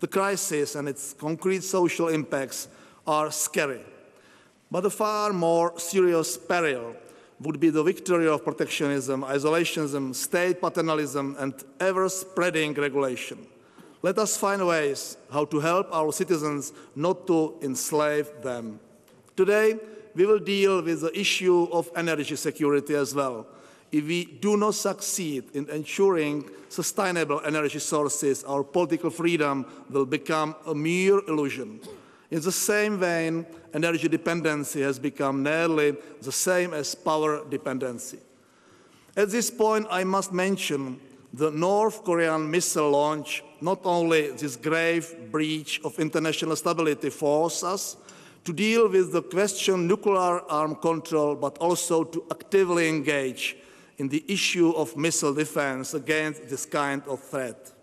The crisis and its concrete social impacts are scary. But a far more serious peril would be the victory of protectionism, isolationism, state paternalism, and ever-spreading regulation. Let us find ways how to help our citizens not to enslave them. Today, we will deal with the issue of energy security as well if we do not succeed in ensuring sustainable energy sources, our political freedom will become a mere illusion. In the same vein, energy dependency has become nearly the same as power dependency. At this point, I must mention the North Korean missile launch. Not only this grave breach of international stability forces us to deal with the question nuclear arm control, but also to actively engage in the issue of missile defense against this kind of threat.